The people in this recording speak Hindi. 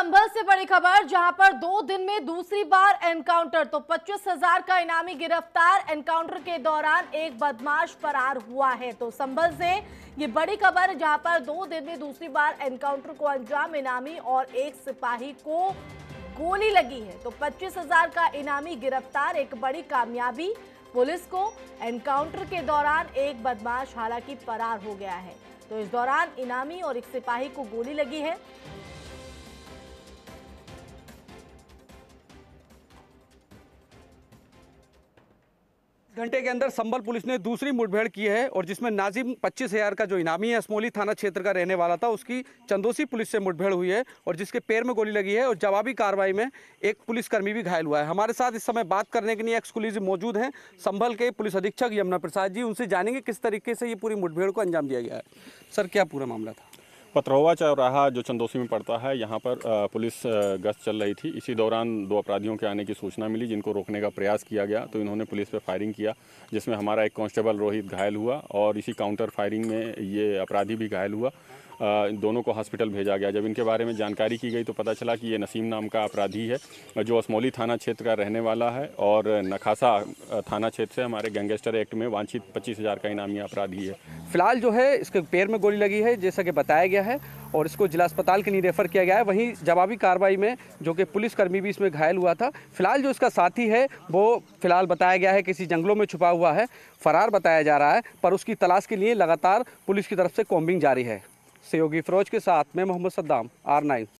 संभल से बड़ी खबर जहां पर दो दिन में दूसरी बार एनकाउंटर तो पच्चीस हजार का इनामी गिरफ्तार एनकाउंटर के दौरान एक बदमाश फरार हुआ है तो संभल से ये बड़ी खबर जहां पर दो दिन में दूसरी बार एनकाउंटर को अंजाम इनामी और एक सिपाही को गोली लगी है तो पच्चीस हजार का इनामी गिरफ्तार एक बड़ी कामयाबी पुलिस को एनकाउंटर के दौरान एक बदमाश हालांकि फरार हो गया है तो इस दौरान इनामी और एक सिपाही को गोली लगी है घंटे के अंदर संबल पुलिस ने दूसरी मुठभेड़ की है और जिसमें नाजिम पच्चीस हजार का जो इनामी है असमोली थाना क्षेत्र का रहने वाला था उसकी चंदोसी पुलिस से मुठभेड़ हुई है और जिसके पैर में गोली लगी है और जवाबी कार्रवाई में एक पुलिसकर्मी भी घायल हुआ है हमारे साथ इस समय बात करने के लिए एक्सक्लूसिव मौजूद हैं संभल के पुलिस अधीक्षक यमुना प्रसाद जी उनसे जानेंगे किस तरीके से ये पूरी मुठभेड़ को अंजाम दिया गया है सर क्या पूरा मामला था पतरवा चौराहा जो चंदोसी में पड़ता है यहाँ पर पुलिस गश्त चल रही थी इसी दौरान दो अपराधियों के आने की सूचना मिली जिनको रोकने का प्रयास किया गया तो इन्होंने पुलिस पर फायरिंग किया जिसमें हमारा एक कांस्टेबल रोहित घायल हुआ और इसी काउंटर फायरिंग में ये अपराधी भी घायल हुआ इन दोनों को हॉस्पिटल भेजा गया जब इनके बारे में जानकारी की गई तो पता चला कि ये नसीम नाम का अपराधी है जो असमौली थाना क्षेत्र का रहने वाला है और नखासा थाना क्षेत्र से हमारे गैंगस्टर एक्ट में वांछित पच्चीस हज़ार का इनामी अपराधी है फिलहाल जो है इसके पैर में गोली लगी है जैसा कि बताया गया है और इसको जिला अस्पताल के लिए रेफर किया गया है वहीं जवाबी कार्रवाई में जो कि पुलिसकर्मी भी इसमें घायल हुआ था फिलहाल जो इसका साथी है वो फिलहाल बताया गया है किसी जंगलों में छुपा हुआ है फरार बताया जा रहा है पर उसकी तलाश के लिए लगातार पुलिस की तरफ से कॉम्बिंग जारी है सहयोगी फरोज के साथ में मोहम्मद सद्दाम आर नाइन